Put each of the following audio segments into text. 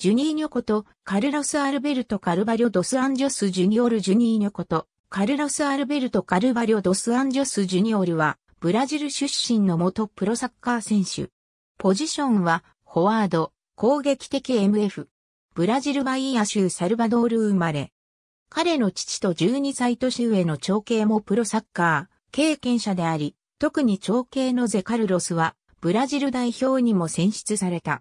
ジュニーニョこと、カルロス・アルベルト・カルバリョ・ドス・アンジョス・ジュニオル・ジュニーニョこと、カルロス・アルベルト・カルバリョ・ドス・アンジョス・ジュニオルは、ブラジル出身の元プロサッカー選手。ポジションは、フォワード、攻撃的 MF。ブラジルバイア州サルバドール生まれ。彼の父と12歳年上の長兄もプロサッカー、経験者であり、特に長兄のゼカルロスは、ブラジル代表にも選出された。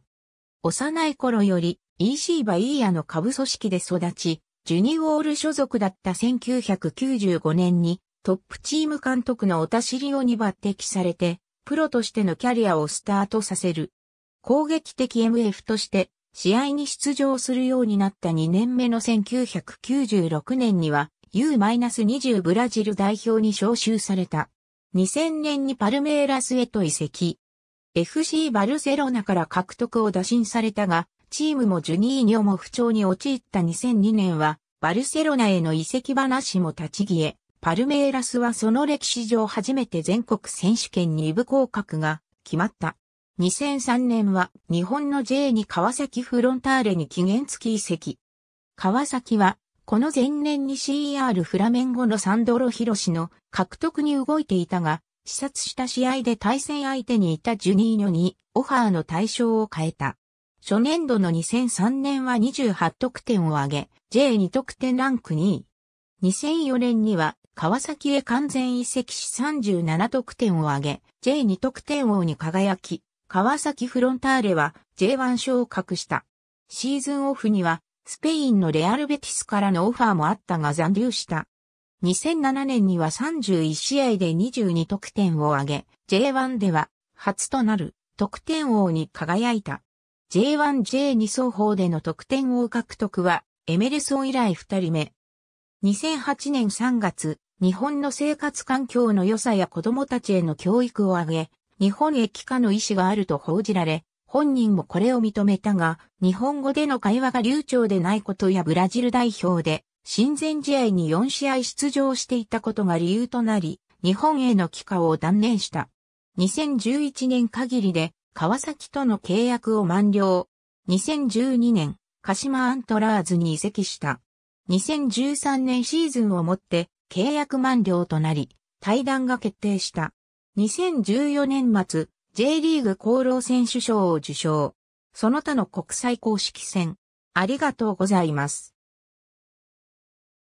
幼い頃より EC バイーアの下部組織で育ち、ジュニウォール所属だった1995年にトップチーム監督のオタシリオに抜擢されて、プロとしてのキャリアをスタートさせる。攻撃的 MF として試合に出場するようになった2年目の1996年には U-20 ブラジル代表に招集された。2000年にパルメーラスへと移籍。FC バルセロナから獲得を打診されたが、チームもジュニーニョも不調に陥った2002年は、バルセロナへの移籍話も立ち消え、パルメイラスはその歴史上初めて全国選手権2部降格が決まった。2003年は日本の J に川崎フロンターレに期限付き移籍。川崎はこの前年に CR フラメンゴのサンドロ・ヒロシの獲得に動いていたが、視察した試合で対戦相手にいたジュニーニョにオファーの対象を変えた。初年度の2003年は28得点を挙げ、J2 得点ランク2位。2004年には川崎へ完全移籍し37得点を挙げ、J2 得点王に輝き、川崎フロンターレは J1 を隠した。シーズンオフにはスペインのレアルベティスからのオファーもあったが残留した。2007年には31試合で22得点を挙げ、J1 では初となる得点王に輝いた。J1J2 双方での得点王獲得はエメルソン以来2人目。2008年3月、日本の生活環境の良さや子供たちへの教育を挙げ、日本駅化の意思があると報じられ、本人もこれを認めたが、日本語での会話が流暢でないことやブラジル代表で、親善試合に4試合出場していたことが理由となり、日本への帰化を断念した。2011年限りで川崎との契約を満了。2012年、鹿島アントラーズに移籍した。2013年シーズンをもって契約満了となり、対談が決定した。2014年末、J リーグ厚労選手賞を受賞。その他の国際公式戦。ありがとうございます。